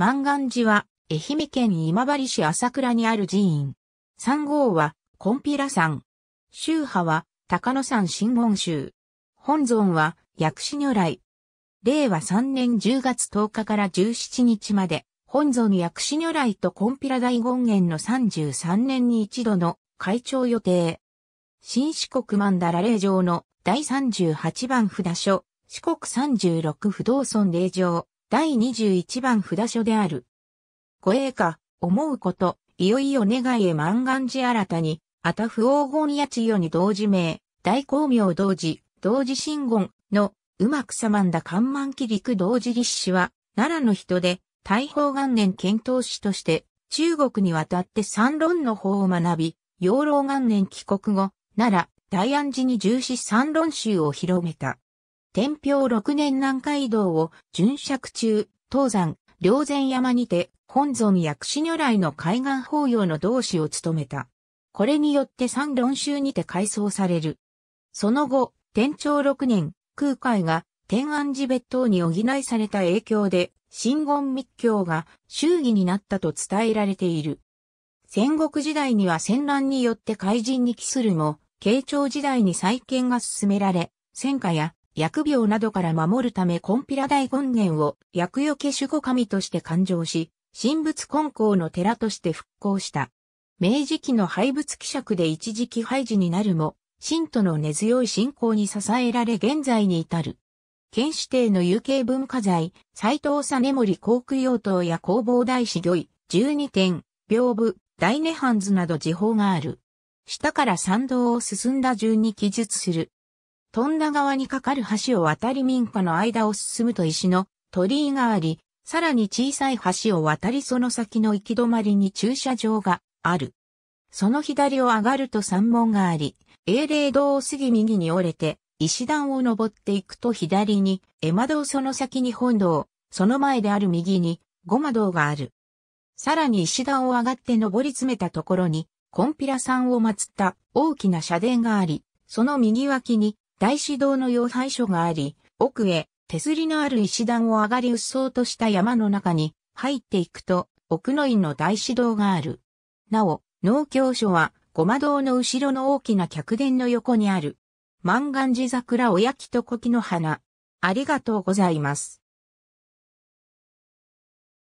万願寺は、愛媛県今治市朝倉にある寺院。三号は、コンピラ山。宗派は、高野山新門宗。本尊は、薬師如来。令和3年10月10日から17日まで、本尊薬師如来とコンピラ大権現の33年に一度の会長予定。新四国曼荼羅霊場の第38番札所、四国36不動尊霊場。第21番札所である。護衛か、思うこと、いよいよ願いへ万願寺新たに、あた不黄金や千代に同時名、大光明同時、同時信言の、うまくさまんだ関満期陸同時立志は、奈良の人で、大宝元年検討士として、中国に渡って三論の法を学び、養老元年帰国後、奈良、大安寺に重視三論集を広めた。天平六年南海道を巡釈中、東山、両前山にて、本尊薬師如来の海岸法要の同志を務めた。これによって三論宗にて改装される。その後、天朝六年、空海が天安寺別当に補いされた影響で、真言密教が衆議になったと伝えられている。戦国時代には戦乱によって怪人に帰するも、慶長時代に再建が進められ、戦火や薬病などから守るためコンピラ大権現を薬除け守護神として誕生し、神仏根校の寺として復興した。明治期の廃仏希釈で一時期廃寺になるも、信徒の根強い信仰に支えられ現在に至る。県指定の有形文化財、斎藤実森航空用等や工房大師魚位、12点、屏風、大涅槃図など時報がある。下から参道を進んだ順に記述するトンダ川に架かる橋を渡り民家の間を進むと石の鳥居があり、さらに小さい橋を渡りその先の行き止まりに駐車場がある。その左を上がると山門があり、英霊堂を過ぎ右に折れて、石段を登っていくと左に、絵窓堂その先に本堂、その前である右に、ご魔堂がある。さらに石段を上がって登り詰めたところに、コンピラさんを祀った大きな社殿があり、その右脇に大師堂の要配所があり、奥へ手すりのある石段を上がりうっそうとした山の中に入っていくと、奥の院の大師堂がある。なお、農協所は、ごま堂の後ろの大きな客殿の横にある。万願寺桜おやきと小木の花。ありがとうございます。